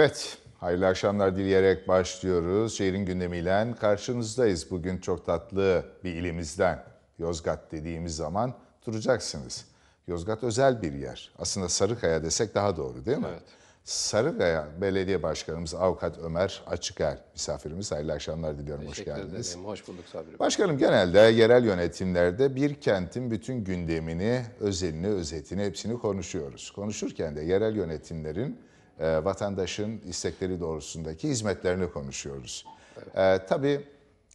Evet, hayırlı akşamlar dileyerek başlıyoruz. Şehrin gündemiyle karşınızdayız. Bugün çok tatlı bir ilimizden Yozgat dediğimiz zaman duracaksınız. Yozgat özel bir yer. Aslında Sarıkaya desek daha doğru değil mi? Evet. Sarıkaya Belediye Başkanımız Avukat Ömer Açıkel misafirimiz. Hayırlı akşamlar diliyorum. Hoş Teşekkür geldiniz. Ederim. Hoş bulduk Sabri Bey. Başkanım genelde yerel yönetimlerde bir kentin bütün gündemini, özelini, özetini hepsini konuşuyoruz. Konuşurken de yerel yönetimlerin e, vatandaşın istekleri doğrusundaki hizmetlerini konuşuyoruz. Evet. E, tabii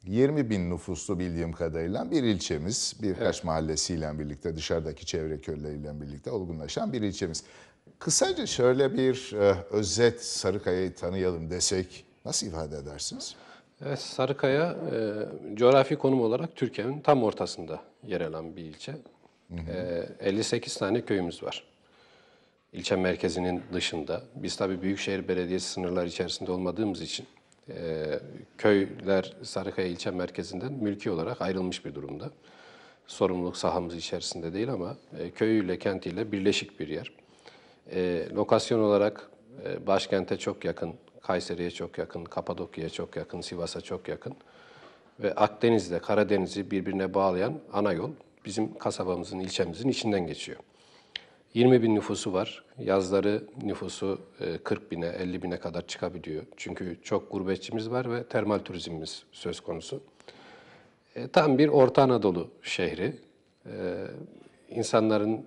20 bin nüfuslu bildiğim kadarıyla bir ilçemiz, birkaç evet. mahallesiyle birlikte, dışarıdaki çevre köyleriyle birlikte olgunlaşan bir ilçemiz. Kısaca şöyle bir e, özet Sarıkaya'yı tanıyalım desek nasıl ifade edersiniz? Evet, Sarıkaya e, coğrafi konum olarak Türkiye'nin tam ortasında yer alan bir ilçe. Hı hı. E, 58 tane köyümüz var ilçe merkezinin dışında. Biz tabii Büyükşehir Belediyesi sınırları içerisinde olmadığımız için e, köyler Sarıkaya ilçe merkezinden mülki olarak ayrılmış bir durumda. Sorumluluk sahamız içerisinde değil ama e, köyüyle kentiyle birleşik bir yer. E, lokasyon olarak e, başkente çok yakın, Kayseri'ye çok yakın, Kapadokya'ya çok yakın, Sivas'a çok yakın ve Akdeniz'de Karadeniz'i birbirine bağlayan ana yol bizim kasabamızın, ilçemizin içinden geçiyor. 20 bin nüfusu var. Yazları nüfusu 40 e, bine, 50 bine kadar çıkabiliyor. Çünkü çok gurbetçimiz var ve termal turizmimiz söz konusu. E, tam bir Orta Anadolu şehri. E, insanların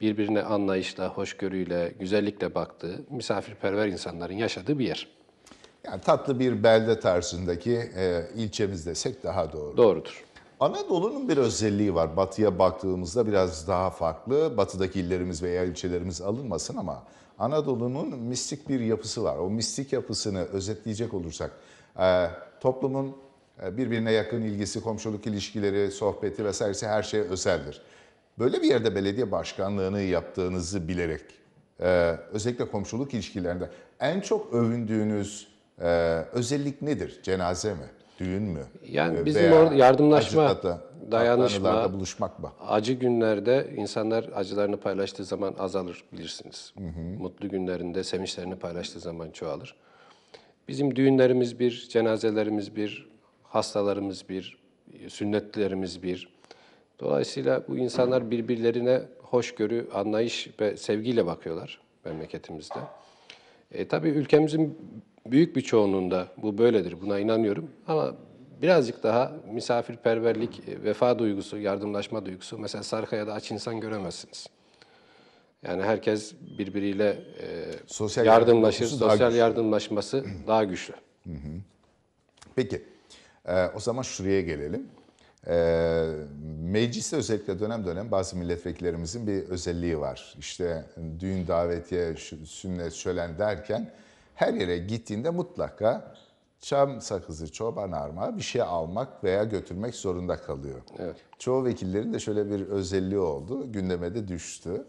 birbirine anlayışla, hoşgörüyle, güzellikle baktığı, misafirperver insanların yaşadığı bir yer. Yani tatlı bir belde tarzındaki e, ilçemiz desek daha doğru. Doğrudur. Anadolu'nun bir özelliği var. Batıya baktığımızda biraz daha farklı. Batıdaki illerimiz veya ilçelerimiz alınmasın ama Anadolu'nun mistik bir yapısı var. O mistik yapısını özetleyecek olursak e, toplumun e, birbirine yakın ilgisi, komşuluk ilişkileri, sohbeti vesairesi her şey özeldir. Böyle bir yerde belediye başkanlığını yaptığınızı bilerek e, özellikle komşuluk ilişkilerinde en çok övündüğünüz özellik nedir? Cenaze mi? düğün mü? Yani ee, bizim orada yardımlaşma, acıkata, dayanışma, buluşmak mı? Acı günlerde insanlar acılarını paylaştığı zaman azalır bilirsiniz. Hı hı. Mutlu günlerinde sevinçlerini paylaştığı zaman çoğalır. Bizim düğünlerimiz bir, cenazelerimiz bir, hastalarımız bir, sünnetlerimiz bir. Dolayısıyla bu insanlar birbirlerine hoşgörü, anlayış ve sevgiyle bakıyorlar memleketimizde. E, tabii ülkemizin büyük bir çoğunluğunda bu böyledir. Buna inanıyorum. Ama birazcık daha misafirperverlik, e, vefa duygusu, yardımlaşma duygusu. Mesela Sarkaya'da aç insan göremezsiniz. Yani herkes birbiriyle e, sosyal yardımlaşır. Yardımlaşması sosyal daha yardımlaşması daha güçlü. Peki. E, o zaman şuraya gelelim. E, mecliste özellikle dönem dönem bazı milletvekillerimizin bir özelliği var. İşte düğün davetiye, sünnet, şölen derken her yere gittiğinde mutlaka çam sakızı, çoban armağı bir şey almak veya götürmek zorunda kalıyor. Evet. Çoğu vekillerin de şöyle bir özelliği oldu, gündeme de düştü.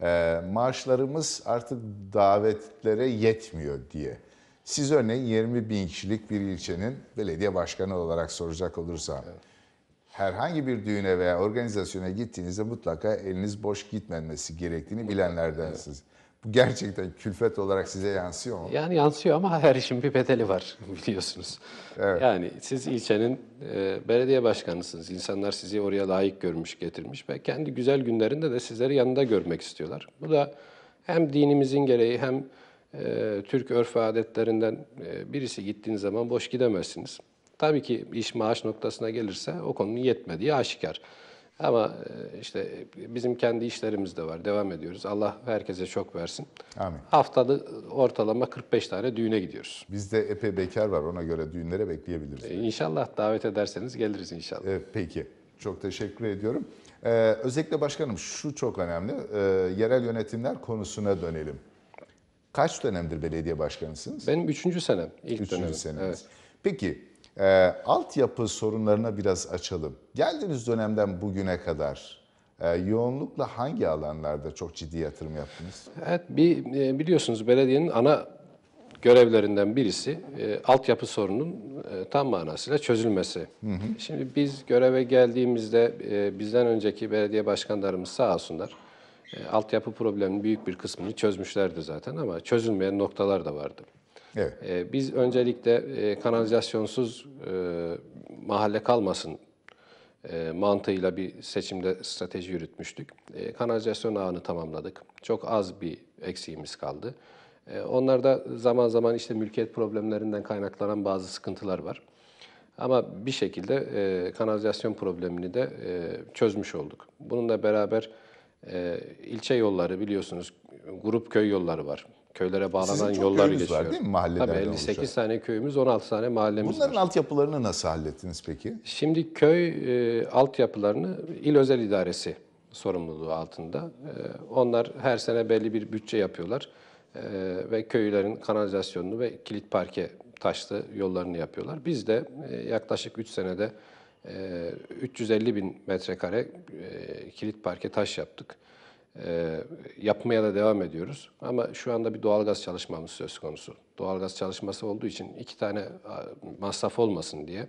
Ee, maaşlarımız artık davetlere yetmiyor diye. Siz örneğin 20 bin kişilik bir ilçenin belediye başkanı olarak soracak olursam, herhangi bir düğüne veya organizasyona gittiğinizde mutlaka eliniz boş gitmemesi gerektiğini bilenlerdensiniz. Evet. Bu gerçekten külfet olarak size yansıyor mu? Yani yansıyor ama her işin bir bedeli var biliyorsunuz. Evet. Yani siz ilçenin e, belediye başkanısınız. İnsanlar sizi oraya layık görmüş, getirmiş ve kendi güzel günlerinde de sizleri yanında görmek istiyorlar. Bu da hem dinimizin gereği hem e, Türk örf adetlerinden e, birisi gittiğiniz zaman boş gidemezsiniz. Tabii ki iş maaş noktasına gelirse o konunun yetmediği aşikar. Ama e, işte bizim kendi işlerimiz de var. Devam ediyoruz. Allah herkese çok versin. Amin. Haftada ortalama 45 tane düğüne gidiyoruz. Bizde epey bekar var. Ona göre düğünlere bekleyebiliriz. E, inşallah davet ederseniz geliriz inşallah. E, peki. Çok teşekkür ediyorum. Ee, özellikle başkanım şu çok önemli. Ee, yerel yönetimler konusuna dönelim. Kaç dönemdir belediye başkanısınız? Benim üçüncü senem. İlk üçüncü dönemim. seneniz. Evet. Peki e, altyapı sorunlarına biraz açalım. Geldiğiniz dönemden bugüne kadar e, yoğunlukla hangi alanlarda çok ciddi yatırım yaptınız? Evet, bir, e, biliyorsunuz belediyenin ana görevlerinden birisi e, altyapı sorunun e, tam manasıyla çözülmesi. Hı hı. Şimdi biz göreve geldiğimizde e, bizden önceki belediye başkanlarımız sağ olsunlar e, altyapı probleminin büyük bir kısmını çözmüşlerdi zaten ama çözülmeyen noktalar da vardı. Evet. Ee, biz öncelikle e, kanalizasyonsuz e, mahalle kalmasın e, mantığıyla bir seçimde strateji yürütmüştük. kanalizasyon ağını tamamladık. Çok az bir eksiğimiz kaldı. E, onlarda zaman zaman işte mülkiyet problemlerinden kaynaklanan bazı sıkıntılar var. Ama bir şekilde kanalizasyon problemini de çözmüş olduk. Bununla beraber ilçe yolları biliyorsunuz grup köy yolları var köylere bağlanan Sizin çok yollar köyünüz geçiyor. var değil mi mahallelerden Tabii 58 olacak. tane köyümüz, 16 tane mahallemiz Bunların var. Bunların altyapılarını nasıl hallettiniz peki? Şimdi köy e, altyapılarını il özel idaresi sorumluluğu altında. E, onlar her sene belli bir bütçe yapıyorlar e, ve köylerin kanalizasyonunu ve kilit parke taşlı yollarını yapıyorlar. Biz de e, yaklaşık 3 senede e, 350 bin metrekare e, kilit parke taş yaptık. Ee, yapmaya da devam ediyoruz. Ama şu anda bir doğalgaz çalışmamız söz konusu. Doğalgaz çalışması olduğu için iki tane masraf olmasın diye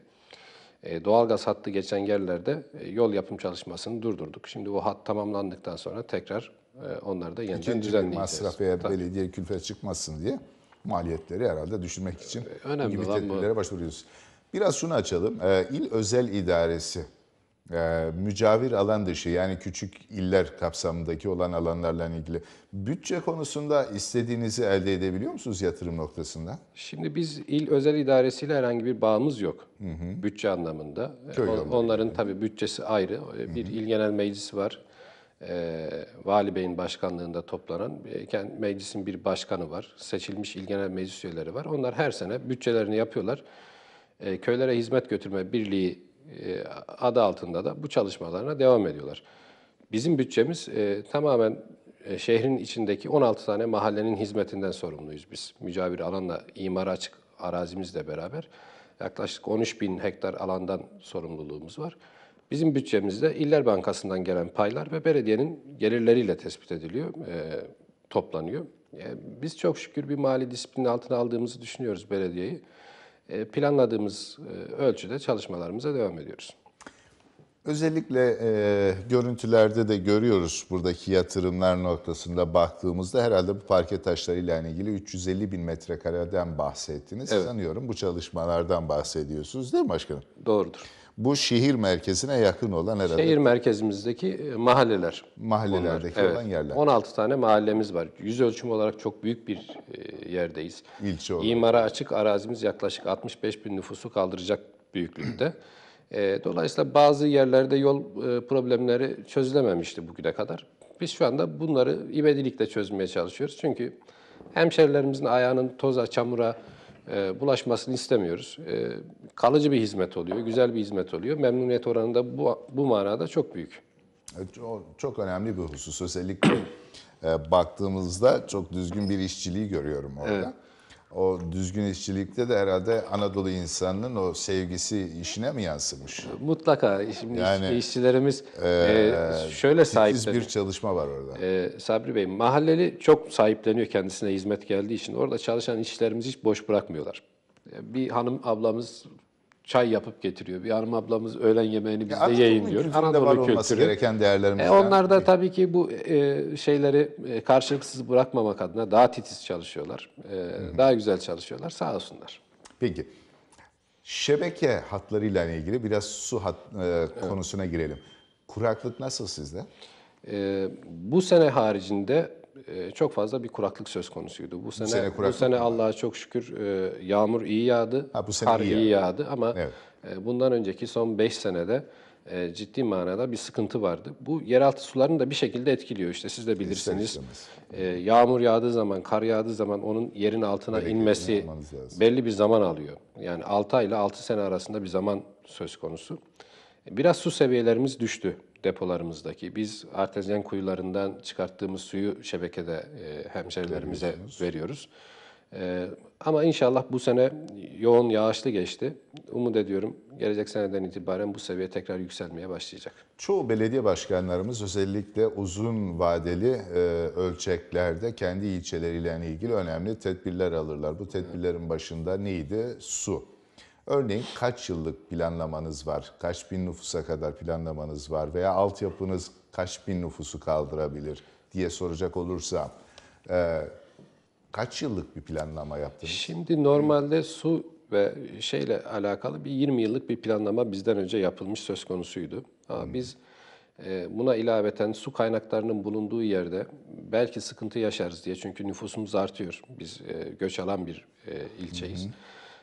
e, doğalgaz hattı geçen yerlerde e, yol yapım çalışmasını durdurduk. Şimdi bu hat tamamlandıktan sonra tekrar e, onları da yeniden İkinci düzenleyeceğiz. İkinci masraf eğer belediye külfet çıkmasın diye maliyetleri herhalde düşürmek için Önemli gibi tedbirlere başvuruyoruz. Biraz şunu açalım. E, il özel idaresi e, mücavir alan dışı yani küçük iller kapsamındaki olan alanlarla ilgili bütçe konusunda istediğinizi elde edebiliyor musunuz yatırım noktasında? Şimdi biz il özel idaresiyle herhangi bir bağımız yok hı hı. bütçe anlamında. Ee, Köy On, onların yani. tabii bütçesi ayrı. Bir ee, hı hı. il genel meclisi var. E, Vali Bey'in başkanlığında toplanan e, meclisin bir başkanı var. Seçilmiş il genel meclis üyeleri var. Onlar her sene bütçelerini yapıyorlar. E, köylere hizmet götürme birliği e, adı altında da bu çalışmalarına devam ediyorlar. Bizim bütçemiz e, tamamen e, şehrin içindeki 16 tane mahallenin hizmetinden sorumluyuz biz. Mücavir alanla imar açık arazimizle beraber yaklaşık 13 bin hektar alandan sorumluluğumuz var. Bizim bütçemizde İller Bankası'ndan gelen paylar ve belediyenin gelirleriyle tespit ediliyor, e, toplanıyor. E, biz çok şükür bir mali disiplin altına aldığımızı düşünüyoruz belediyeyi. E, planladığımız e, ölçüde çalışmalarımıza devam ediyoruz. Özellikle e, görüntülerde de görüyoruz buradaki yatırımlar noktasında baktığımızda herhalde bu parke taşlarıyla ilgili 350 bin metrekareden bahsettiniz. Evet. Sanıyorum bu çalışmalardan bahsediyorsunuz değil mi başkanım? Doğrudur. Bu şehir merkezine yakın olan herhalde. Şehir merkezimizdeki e, mahalleler. Mahallelerdeki onlar, olan evet. yerler. 16 tane mahallemiz var. Yüz ölçüm olarak çok büyük bir e, yerdeyiz. İlçe olarak. İmara açık arazimiz yaklaşık 65 bin nüfusu kaldıracak büyüklükte. E, dolayısıyla bazı yerlerde yol problemleri çözülememişti bugüne kadar. Biz şu anda bunları ivedilikle çözmeye çalışıyoruz. Çünkü hemşerilerimizin ayağının toza, çamura, e, bulaşmasını istemiyoruz. E, kalıcı bir hizmet oluyor, güzel bir hizmet oluyor. Memnuniyet oranı da bu, bu manada çok büyük. Çok, önemli bir husus. Özellikle e, baktığımızda çok düzgün bir işçiliği görüyorum orada. Evet o düzgün işçilikte de herhalde Anadolu insanının o sevgisi işine mi yansımış? Mutlaka. yani, işçilerimiz e, e, şöyle sahipleniyor. bir çalışma var orada. E, Sabri Bey, mahalleli çok sahipleniyor kendisine hizmet geldiği için. Orada çalışan işçilerimizi hiç boş bırakmıyorlar. E, bir hanım ablamız çay yapıp getiriyor. Bir hanım ablamız öğlen yemeğini bizde ya, yiyin diyor. Anadolu var kültürü. gereken değerlerimiz. E, onlar da tabii ki bu e, şeyleri e, karşılıksız bırakmamak adına daha titiz çalışıyorlar. E, daha güzel çalışıyorlar. Sağ olsunlar. Peki. Şebeke hatlarıyla ilgili biraz su hat, e, evet. konusuna girelim. Kuraklık nasıl sizde? E, bu sene haricinde ee, çok fazla bir kuraklık söz konusuydu. Bu sene, bu sene, bu sene Allah'a çok şükür e, yağmur iyi yağdı, ha, bu sene kar iyi yağdı, iyi yağdı ama evet. E, bundan önceki son 5 senede e, ciddi manada bir sıkıntı vardı. Bu yeraltı sularını da bir şekilde etkiliyor işte siz de bilirsiniz. E, yağmur yağdığı zaman, kar yağdığı zaman onun yerin altına Direkt inmesi belli bir zaman alıyor. Yani 6 ay ile 6 sene arasında bir zaman söz konusu. Biraz su seviyelerimiz düştü depolarımızdaki. Biz artezyen kuyularından çıkarttığımız suyu şebekede e, hemşerilerimize veriyoruz. E, ama inşallah bu sene yoğun yağışlı geçti. Umut ediyorum gelecek seneden itibaren bu seviye tekrar yükselmeye başlayacak. Çoğu belediye başkanlarımız özellikle uzun vadeli e, ölçeklerde kendi ilçeleriyle ilgili önemli tedbirler alırlar. Bu tedbirlerin başında neydi? Su. Örneğin kaç yıllık planlamanız var, kaç bin nüfusa kadar planlamanız var veya altyapınız kaç bin nüfusu kaldırabilir diye soracak olursam e, kaç yıllık bir planlama yaptınız? Şimdi normalde su ve şeyle alakalı bir 20 yıllık bir planlama bizden önce yapılmış söz konusuydu. Ama hmm. biz e, Buna ilaveten su kaynaklarının bulunduğu yerde belki sıkıntı yaşarız diye çünkü nüfusumuz artıyor. Biz e, göç alan bir e, ilçeyiz. Hı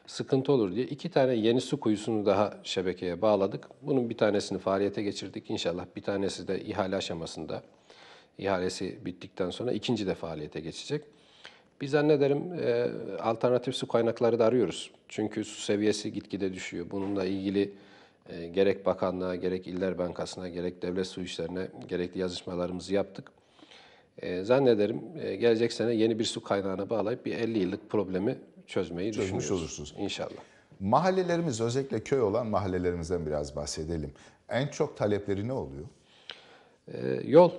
sıkıntı olur diye iki tane yeni su kuyusunu daha şebekeye bağladık. Bunun bir tanesini faaliyete geçirdik. İnşallah bir tanesi de ihale aşamasında. ihalesi bittikten sonra ikinci de faaliyete geçecek. Biz zannederim e, alternatif su kaynakları da arıyoruz. Çünkü su seviyesi gitgide düşüyor. Bununla ilgili e, gerek bakanlığa, gerek İller Bankası'na, gerek devlet su işlerine gerekli yazışmalarımızı yaptık. E, zannederim e, gelecek sene yeni bir su kaynağına bağlayıp bir 50 yıllık problemi çözmeyi çözmüş olursunuz. İnşallah. Mahallelerimiz özellikle köy olan mahallelerimizden biraz bahsedelim. En çok talepleri ne oluyor? Ee, yol.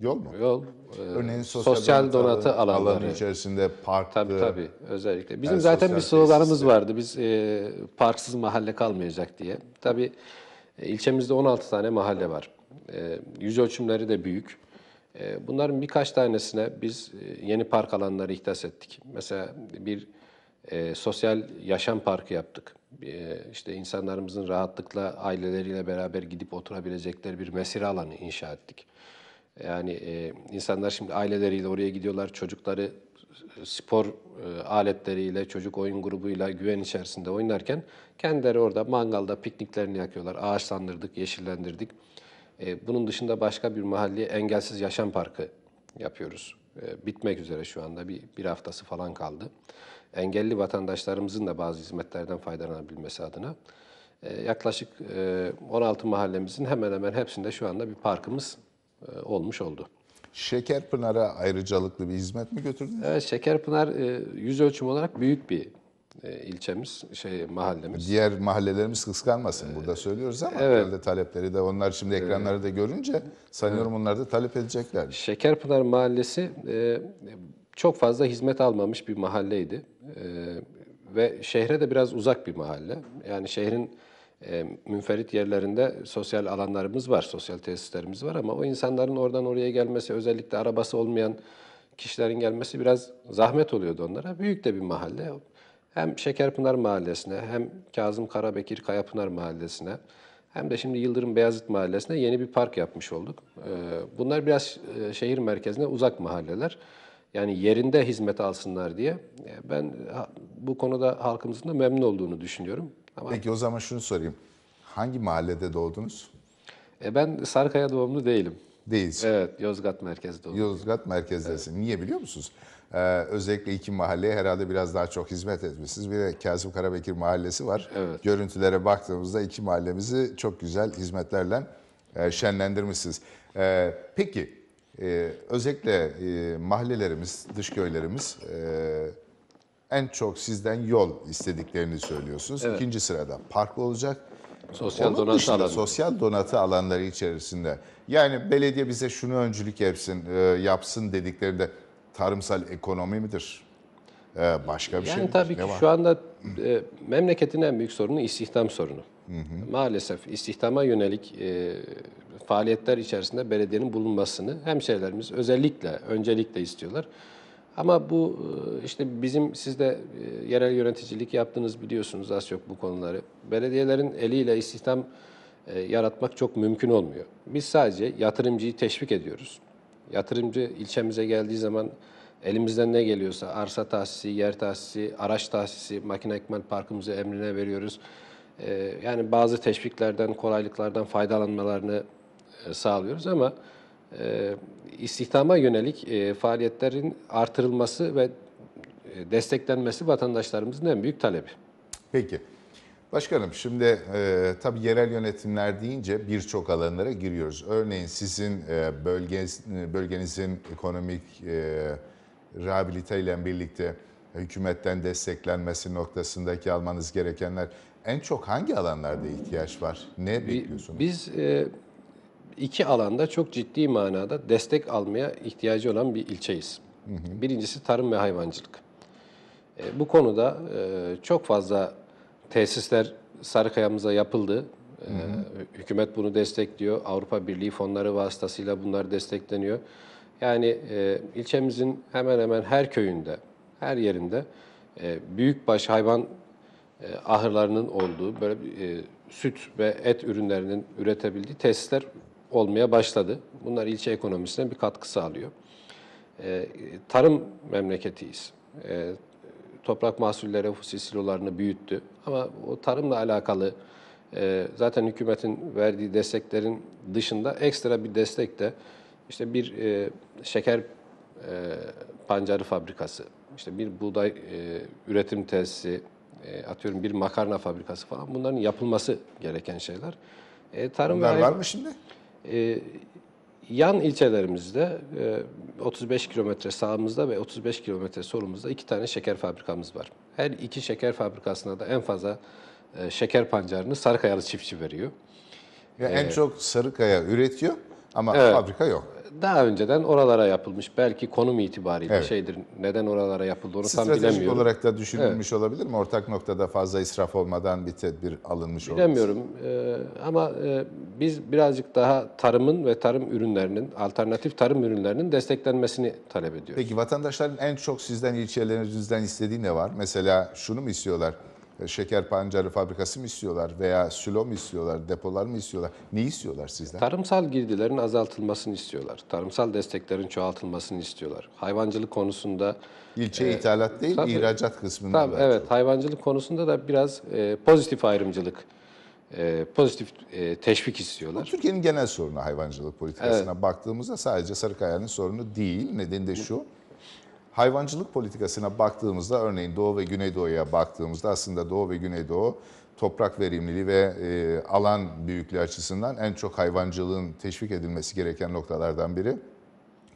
Yol mu? Yol. Örneğin e, sosyal, sosyal donatı alanları. alanı içerisinde park. Tabii tabii özellikle. Bizim yani zaten bir sloganımız vardı. Biz e, parksız mahalle kalmayacak diye. Tabii e, ilçemizde 16 tane mahalle var. E, yüz ölçümleri de büyük. Ee, bunların birkaç tanesine biz e, yeni park alanları ihdas ettik. Mesela bir e, sosyal yaşam parkı yaptık. İşte işte insanlarımızın rahatlıkla aileleriyle beraber gidip oturabilecekleri bir mesire alanı inşa ettik. Yani e, insanlar şimdi aileleriyle oraya gidiyorlar, çocukları spor aletleriyle, çocuk oyun grubuyla güven içerisinde oynarken kendileri orada mangalda pikniklerini yakıyorlar. Ağaçlandırdık, yeşillendirdik. E, bunun dışında başka bir mahalleye engelsiz yaşam parkı yapıyoruz. E, bitmek üzere şu anda bir, bir haftası falan kaldı. Engelli vatandaşlarımızın da bazı hizmetlerden faydalanabilmesi adına e, yaklaşık 16 mahallemizin hemen hemen hepsinde şu anda bir parkımız olmuş oldu. Şekerpınar'a ayrıcalıklı bir hizmet mi götürdünüz? Evet, Şekerpınar yüz ölçüm olarak büyük bir e, ilçemiz, şey mahallemiz. Diğer mahallelerimiz kıskanmasın burada e, söylüyoruz ama evet. herhalde talepleri de onlar şimdi e, ekranları da görünce sanıyorum evet. onlar da talep edecekler. Şekerpınar Mahallesi çok fazla hizmet almamış bir mahalleydi. ve şehre de biraz uzak bir mahalle. Yani şehrin münferit yerlerinde sosyal alanlarımız var, sosyal tesislerimiz var ama o insanların oradan oraya gelmesi, özellikle arabası olmayan kişilerin gelmesi biraz zahmet oluyordu onlara. Büyük de bir mahalle hem Şekerpınar Mahallesi'ne hem Kazım Karabekir Kayapınar Mahallesi'ne hem de şimdi Yıldırım Beyazıt Mahallesi'ne yeni bir park yapmış olduk. Ee, bunlar biraz e, şehir merkezine uzak mahalleler. Yani yerinde hizmet alsınlar diye. Ee, ben bu konuda halkımızın da memnun olduğunu düşünüyorum. Ama... Peki o zaman şunu sorayım. Hangi mahallede doğdunuz? E, ben Sarkaya doğumlu değilim. Değilsin. Evet, Yozgat merkezde doğdum. Yozgat merkezdesin. Evet. Niye biliyor musunuz? Ee, özellikle iki mahalleye herhalde biraz daha çok hizmet etmişsiniz. Bir de Kazım Karabekir Mahallesi var. Evet. Görüntülere baktığımızda iki mahallemizi çok güzel hizmetlerle e, şenlendirmişsiniz. E, peki e, özellikle e, mahallelerimiz, dış köylerimiz e, en çok sizden yol istediklerini söylüyorsunuz. Evet. İkinci sırada park olacak. Sosyal Onun donatı alanları. Sosyal donatı alanları içerisinde. Yani belediye bize şunu öncülük yapsın, e, yapsın dediklerinde tarımsal ekonomi midir? Ee, başka bir şey yani şey mi? tabii ki ne var? şu anda e, memleketin en büyük sorunu istihdam sorunu. Hı hı. Maalesef istihdama yönelik e, faaliyetler içerisinde belediyenin bulunmasını hemşehrilerimiz özellikle öncelikle istiyorlar. Ama bu e, işte bizim siz de e, yerel yöneticilik yaptınız biliyorsunuz az çok bu konuları. Belediyelerin eliyle istihdam e, yaratmak çok mümkün olmuyor. Biz sadece yatırımcıyı teşvik ediyoruz. Yatırımcı ilçemize geldiği zaman elimizden ne geliyorsa arsa tahsisi, yer tahsisi, araç tahsisi, makine ekmen parkımızı emrine veriyoruz. Ee, yani bazı teşviklerden, kolaylıklardan faydalanmalarını e, sağlıyoruz ama e, istihdama yönelik e, faaliyetlerin artırılması ve e, desteklenmesi vatandaşlarımızın en büyük talebi. Peki. Başkanım şimdi e, tabii yerel yönetimler deyince birçok alanlara giriyoruz. Örneğin sizin e, bölgeniz, bölgenizin ekonomik e, rehabiliteyle birlikte hükümetten desteklenmesi noktasındaki almanız gerekenler en çok hangi alanlarda ihtiyaç var? Ne bekliyorsunuz? Biz e, iki alanda çok ciddi manada destek almaya ihtiyacı olan bir ilçeyiz. Hı hı. Birincisi tarım ve hayvancılık. E, bu konuda e, çok fazla tesisler Sarıkaya'mıza yapıldı. Hı ee, hı. hükümet bunu destekliyor. Avrupa Birliği fonları vasıtasıyla bunlar destekleniyor. Yani e, ilçemizin hemen hemen her köyünde, her yerinde e, büyükbaş hayvan e, ahırlarının olduğu, böyle e, süt ve et ürünlerinin üretebildiği tesisler olmaya başladı. Bunlar ilçe ekonomisine bir katkı sağlıyor. E, tarım memleketiyiz. E, toprak mahsulleri, hususi silolarını büyüttü. Ama o tarımla alakalı e, zaten hükümetin verdiği desteklerin dışında ekstra bir destek de işte bir e, şeker e, pancarı fabrikası, işte bir buğday e, üretim tesisi, e, atıyorum bir makarna fabrikası falan bunların yapılması gereken şeyler. E, tarım Bunlar ve var mı şimdi? E, yan ilçelerimizde 35 e, kilometre sağımızda ve 35 kilometre solumuzda iki tane şeker fabrikamız var her iki şeker fabrikasına da en fazla e, şeker pancarını Sarıkayalı çiftçi veriyor. Ya en ee, çok Sarıkaya üretiyor ama Evet. fabrika yok daha önceden oralara yapılmış. Belki konum itibariyle evet. şeydir. Neden oralara yapıldığını Stratejik tam bilemiyorum. Stratejik olarak da düşünülmüş evet. olabilir mi? Ortak noktada fazla israf olmadan bir tedbir alınmış olması. Bilemiyorum. Ee, ama e, biz birazcık daha tarımın ve tarım ürünlerinin, alternatif tarım ürünlerinin desteklenmesini talep ediyoruz. Peki vatandaşların en çok sizden, ilçelerinizden istediği ne var? Mesela şunu mu istiyorlar? E, şeker pancarı fabrikası mı istiyorlar veya sülo mu istiyorlar, depolar mı istiyorlar? Ne istiyorlar sizden? Tarımsal girdilerin azaltılmasını istiyorlar. Tarımsal desteklerin çoğaltılmasını istiyorlar. Hayvancılık konusunda... ilçe e, ithalat değil, tabii, ihracat kısmında. Tabii, evet, çok. hayvancılık konusunda da biraz e, pozitif ayrımcılık, e, pozitif e, teşvik istiyorlar. Bu Türkiye'nin genel sorunu hayvancılık politikasına evet. baktığımızda sadece Sarıkaya'nın sorunu değil. Nedeni de şu... Hayvancılık politikasına baktığımızda örneğin Doğu ve Güneydoğu'ya baktığımızda aslında Doğu ve Güneydoğu toprak verimliliği ve e, alan büyüklüğü açısından en çok hayvancılığın teşvik edilmesi gereken noktalardan biri.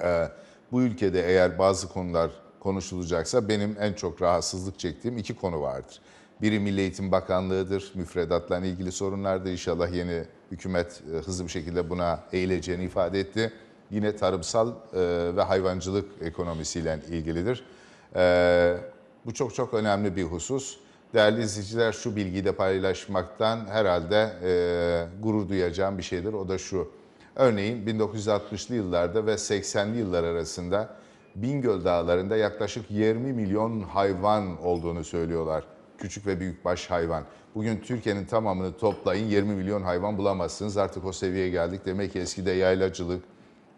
E, bu ülkede eğer bazı konular konuşulacaksa benim en çok rahatsızlık çektiğim iki konu vardır. Biri Milli Eğitim Bakanlığı'dır, müfredatla ilgili sorunlardır. İnşallah yeni hükümet e, hızlı bir şekilde buna eğileceğini ifade etti yine tarımsal e, ve hayvancılık ekonomisiyle ilgilidir. E, bu çok çok önemli bir husus. Değerli izleyiciler şu bilgiyi de paylaşmaktan herhalde e, gurur duyacağım bir şeydir. O da şu. Örneğin 1960'lı yıllarda ve 80'li yıllar arasında Bingöl Dağları'nda yaklaşık 20 milyon hayvan olduğunu söylüyorlar. Küçük ve büyükbaş hayvan. Bugün Türkiye'nin tamamını toplayın 20 milyon hayvan bulamazsınız. Artık o seviyeye geldik. Demek ki eskide yaylacılık,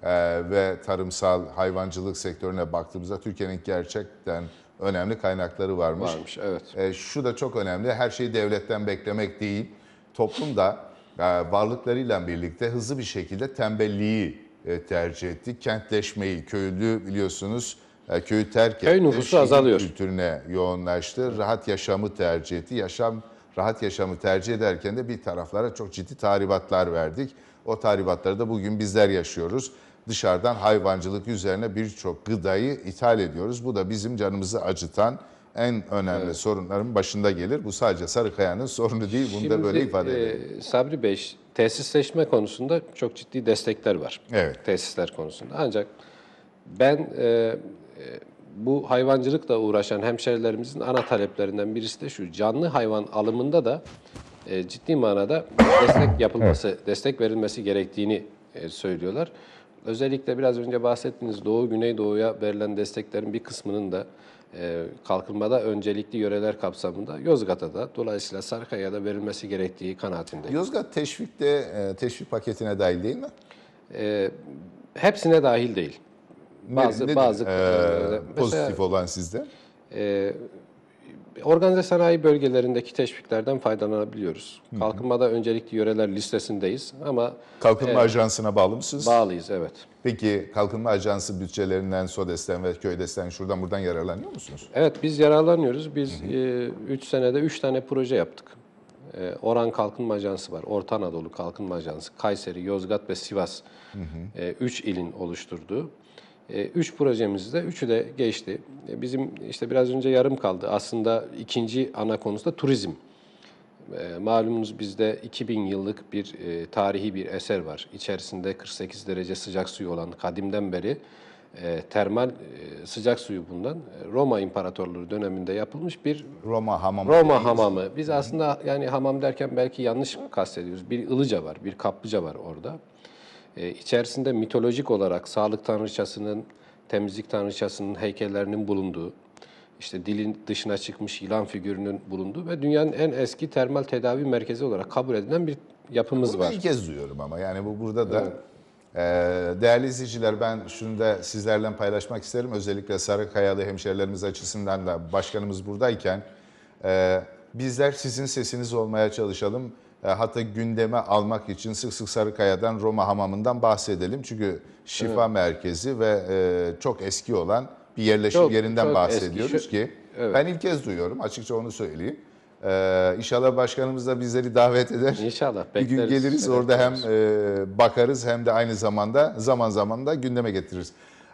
ee, ve tarımsal hayvancılık sektörüne baktığımızda Türkiye'nin gerçekten önemli kaynakları varmış. Varmış evet. E, şu da çok önemli. Her şeyi devletten beklemek değil. Toplum da e, varlıklarıyla birlikte hızlı bir şekilde tembelliği e, tercih etti. Kentleşmeyi, köylü biliyorsunuz e, köyü terk etti. Köy nüfusu azalıyor. Kültürüne yoğunlaştı. Rahat yaşamı tercih etti. Yaşam rahat yaşamı tercih ederken de bir taraflara çok ciddi tahribatlar verdik. O tahribatları da bugün bizler yaşıyoruz dışarıdan hayvancılık üzerine birçok gıdayı ithal ediyoruz. Bu da bizim canımızı acıtan en önemli evet. sorunların başında gelir. Bu sadece Sarıkaya'nın sorunu değil. Bunu Şimdi, da böyle ifade e, edelim. Sabri Bey, tesisleşme konusunda çok ciddi destekler var. Evet. Tesisler konusunda. Ancak ben e, e, bu hayvancılıkla uğraşan hemşerilerimizin ana taleplerinden birisi de şu. Canlı hayvan alımında da e, ciddi manada destek yapılması, evet. destek verilmesi gerektiğini e, söylüyorlar. Özellikle biraz önce bahsettiğiniz Doğu Güneydoğu'ya verilen desteklerin bir kısmının da e, kalkınmada öncelikli yöreler kapsamında Yozgat'a da dolayısıyla Sarkaya'da verilmesi gerektiği kanaatindeyim. Yozgat teşvikte e, teşvik paketine dahil değil mi? E, hepsine dahil değil. Bazı ne, bazı e, pozitif olan sizde. E, Organize sanayi bölgelerindeki teşviklerden faydalanabiliyoruz. Hı hı. Kalkınmada öncelikli yöreler listesindeyiz ama... Kalkınma e, Ajansı'na bağlı mısınız? Bağlıyız, evet. Peki Kalkınma Ajansı bütçelerinden, SODES'ten ve KÖDES'ten şuradan buradan yararlanıyor musunuz? Evet, biz yararlanıyoruz. Biz 3 e, üç senede 3 tane proje yaptık. E, Oran Kalkınma Ajansı var, Orta Anadolu Kalkınma Ajansı, Kayseri, Yozgat ve Sivas 3 e, ilin oluşturduğu 3 e, projemizde üçü de geçti. E, bizim işte biraz önce yarım kaldı. Aslında ikinci ana konusu da turizm. E, malumunuz bizde 2000 yıllık bir tarihi bir eser var. İçerisinde 48 derece sıcak suyu olan kadimden beri termal sıcak suyu bundan Roma İmparatorluğu döneminde yapılmış bir Roma hamamı. Roma hamamı. Biz aslında yani hamam derken belki yanlış kastediyoruz. Bir ılıca var, bir kaplıca var orada. E, içerisinde mitolojik olarak sağlık tanrıçasının, temizlik tanrıçasının heykellerinin bulunduğu, işte dilin dışına çıkmış yılan figürünün bulunduğu ve dünyanın en eski termal tedavi merkezi olarak kabul edilen bir yapımız Bunu var. ilk kez duyuyorum ama yani bu burada da evet. e, değerli izleyiciler ben şunu da sizlerle paylaşmak isterim. Özellikle Sarıkayalı hemşerilerimiz açısından da başkanımız buradayken e, bizler sizin sesiniz olmaya çalışalım. E, hatta gündeme almak için sık sık Sarıkaya'dan Roma Hamamı'ndan bahsedelim. Çünkü şifa evet. merkezi ve e, çok eski olan bir yerleşim çok, yerinden çok bahsediyoruz eski. ki evet. ben ilk kez duyuyorum açıkça onu söyleyeyim. Ee, inşallah başkanımız da bizleri davet eder. İnşallah. Bekleriz, bir gün geliriz orada hem e, bakarız hem de aynı zamanda zaman zaman da gündeme getiririz.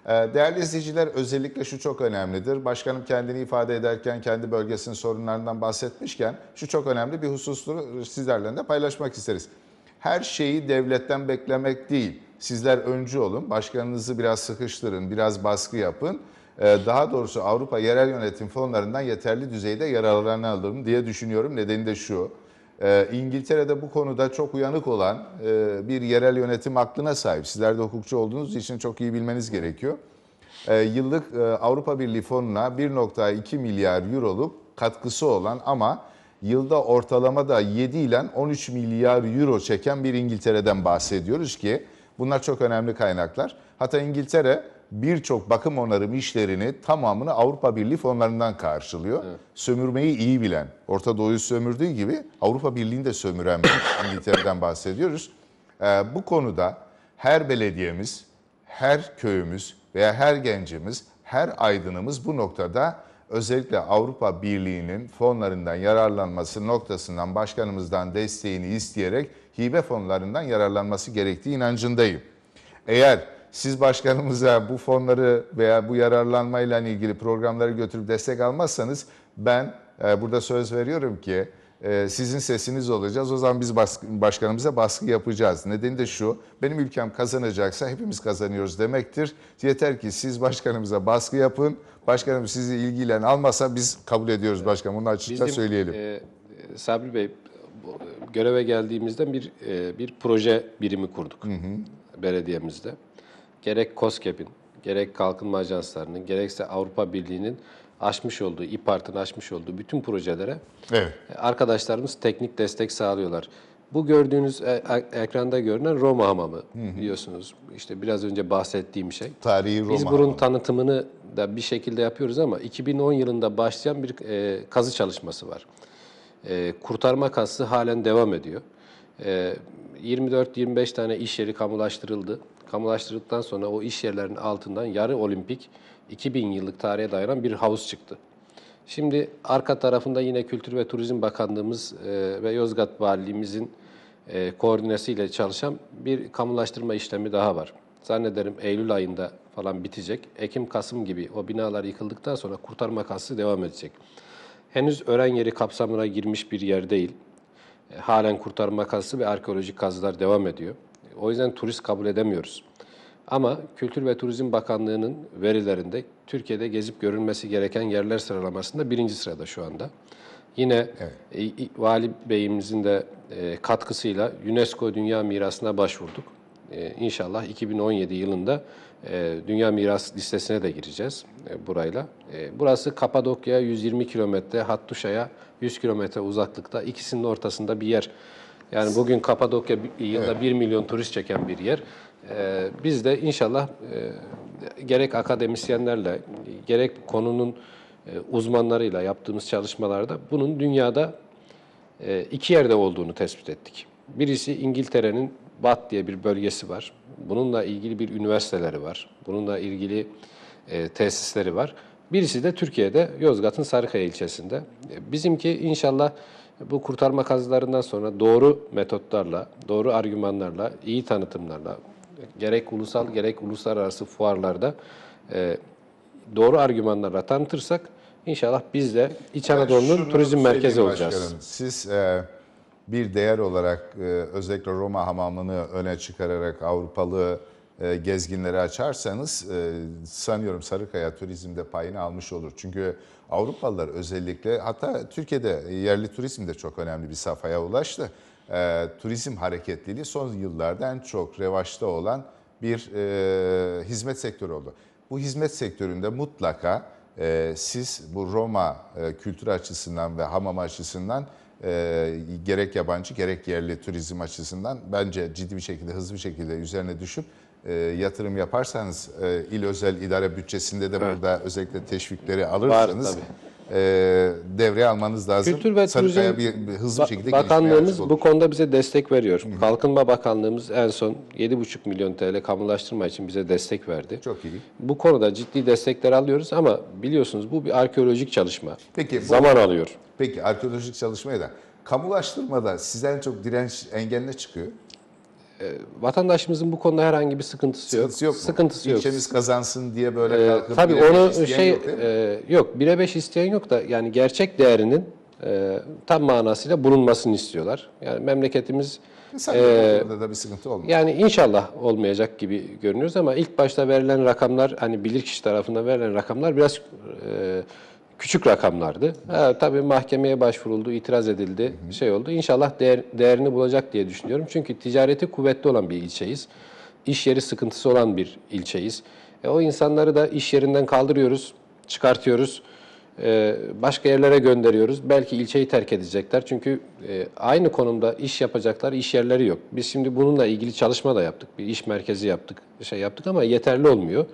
Ee, değerli izleyiciler özellikle şu çok önemlidir. Başkanım kendini ifade ederken kendi bölgesinin sorunlarından bahsetmişken şu çok önemli bir hususları sizlerle de paylaşmak isteriz. Her şeyi devletten beklemek değil. Sizler öncü olun, başkanınızı biraz sıkıştırın, biraz baskı yapın. Ee, daha doğrusu Avrupa yerel yönetim fonlarından yeterli düzeyde yararlanalım diye düşünüyorum. Nedeni de şu. E, İngiltere'de bu konuda çok uyanık olan e, bir yerel yönetim aklına sahip. Sizler de hukukçu olduğunuz için çok iyi bilmeniz gerekiyor. E, yıllık e, Avrupa Birliği fonuna 1.2 milyar euroluk katkısı olan ama yılda ortalama da 7 ile 13 milyar euro çeken bir İngiltere'den bahsediyoruz ki bunlar çok önemli kaynaklar. Hatta İngiltere birçok bakım onarım işlerini tamamını Avrupa Birliği fonlarından karşılıyor. Evet. Sömürmeyi iyi bilen, Orta Doğu'yu sömürdüğü gibi Avrupa Birliği'ni de sömüren bir İngiltere'den bahsediyoruz. Ee, bu konuda her belediyemiz, her köyümüz veya her gencimiz, her aydınımız bu noktada özellikle Avrupa Birliği'nin fonlarından yararlanması noktasından başkanımızdan desteğini isteyerek hibe fonlarından yararlanması gerektiği inancındayım. Eğer siz başkanımıza bu fonları veya bu yararlanmayla ilgili programları götürüp destek almazsanız ben e, burada söz veriyorum ki e, sizin sesiniz olacağız. O zaman biz baskı, başkanımıza baskı yapacağız. Nedeni de şu, benim ülkem kazanacaksa hepimiz kazanıyoruz demektir. Yeter ki siz başkanımıza baskı yapın. Başkanım sizi ilgilen almasa biz kabul ediyoruz başkan. Bunu açıkça Bizim, söyleyelim. E, Sabri Bey, göreve geldiğimizden bir e, bir proje birimi kurduk hı hı. belediyemizde gerek COSGAP'in, gerek kalkınma ajanslarının, gerekse Avrupa Birliği'nin açmış olduğu, İPART'ın açmış olduğu bütün projelere evet. E, arkadaşlarımız teknik destek sağlıyorlar. Bu gördüğünüz e, e, ekranda görünen Roma hamamı biliyorsunuz. İşte biraz önce bahsettiğim şey. Tarihi Roma Biz bunun tanıtımını da bir şekilde yapıyoruz ama 2010 yılında başlayan bir e, kazı çalışması var. E, kurtarma kazısı halen devam ediyor. E, 24-25 tane iş yeri kamulaştırıldı kamulaştırdıktan sonra o iş yerlerinin altından yarı olimpik 2000 yıllık tarihe dayanan bir havuz çıktı. Şimdi arka tarafında yine Kültür ve Turizm Bakanlığımız e, ve Yozgat Valiliğimizin e, koordinesiyle çalışan bir kamulaştırma işlemi daha var. Zannederim Eylül ayında falan bitecek. Ekim-Kasım gibi o binalar yıkıldıktan sonra kurtarma kası devam edecek. Henüz öğren yeri kapsamına girmiş bir yer değil. E, halen kurtarma kası ve arkeolojik kazılar devam ediyor. O yüzden turist kabul edemiyoruz. Ama Kültür ve Turizm Bakanlığı'nın verilerinde Türkiye'de gezip görülmesi gereken yerler sıralamasında birinci sırada şu anda. Yine evet. E, Vali Bey'imizin de e, katkısıyla UNESCO Dünya Mirası'na başvurduk. E, inşallah 2017 yılında Dünya Miras listesine de gireceğiz burayla. burası Kapadokya 120 kilometre, Hattuşa'ya 100 kilometre uzaklıkta ikisinin ortasında bir yer. Yani bugün Kapadokya yılda evet. 1 milyon turist çeken bir yer. Ee, biz de inşallah e, gerek akademisyenlerle, gerek konunun e, uzmanlarıyla yaptığımız çalışmalarda bunun dünyada e, iki yerde olduğunu tespit ettik. Birisi İngiltere'nin Bath diye bir bölgesi var. Bununla ilgili bir üniversiteleri var. Bununla ilgili e, tesisleri var. Birisi de Türkiye'de Yozgat'ın Sarıkaya ilçesinde. E, bizimki inşallah bu kurtarma kazılarından sonra doğru metotlarla, doğru argümanlarla, iyi tanıtımlarla, gerek ulusal gerek uluslararası fuarlarda e, doğru argümanlarla tanıtırsak inşallah biz de İç Anadolu'nun yani turizm merkezi olacağız. Başkanım, siz e, bir değer olarak e, özellikle Roma hamamını öne çıkararak Avrupalı e, gezginleri açarsanız e, sanıyorum Sarıkaya turizmde payını almış olur. Çünkü Avrupalılar özellikle hatta Türkiye'de yerli turizm de çok önemli bir safhaya ulaştı. E, turizm hareketliliği son yıllarda en çok revaçta olan bir hizmet sektörü oldu. Bu hizmet sektöründe mutlaka siz bu Roma e, kültür açısından ve hamam açısından e, gerek yabancı gerek yerli turizm açısından bence ciddi bir şekilde hızlı bir şekilde üzerine düşüp e, yatırım yaparsanız e, il özel idare bütçesinde de evet. burada özellikle teşvikleri alırsanız Var, e, devreye almanız lazım. Kültür ve Turizm bir, bir hızlı şekilde Bakanlığımız bu konuda bize destek veriyor. Hı -hı. Kalkınma Bakanlığımız en son 7,5 milyon TL kamulaştırma için bize destek verdi. Çok iyi. Bu konuda ciddi destekler alıyoruz ama biliyorsunuz bu bir arkeolojik çalışma. Peki bu, zaman alıyor. Peki arkeolojik çalışmaya da kamulaştırmada sizden çok direnç engeline çıkıyor? E, vatandaşımızın bu konuda herhangi bir sıkıntısı, sıkıntısı yok. yok mu? Sıkıntısı yok. İlçemiz kazansın diye böyle ee, kalkıp tabii onu şey yok, e, yok bire beş isteyen yok da yani gerçek değerinin e, tam manasıyla bulunmasını istiyorlar. Yani memleketimiz İnsan ee, da bir sıkıntı olmuyor. Yani inşallah olmayacak gibi görünüyoruz ama ilk başta verilen rakamlar hani bilirkişi tarafından verilen rakamlar biraz e, küçük rakamlardı. Ha, tabii mahkemeye başvuruldu, itiraz edildi, hı hı. şey oldu. İnşallah değer, değerini bulacak diye düşünüyorum. Çünkü ticareti kuvvetli olan bir ilçeyiz. İş yeri sıkıntısı olan bir ilçeyiz. E, o insanları da iş yerinden kaldırıyoruz, çıkartıyoruz. E, başka yerlere gönderiyoruz. Belki ilçeyi terk edecekler. Çünkü e, aynı konumda iş yapacaklar, iş yerleri yok. Biz şimdi bununla ilgili çalışma da yaptık. Bir iş merkezi yaptık, şey yaptık ama yeterli olmuyor.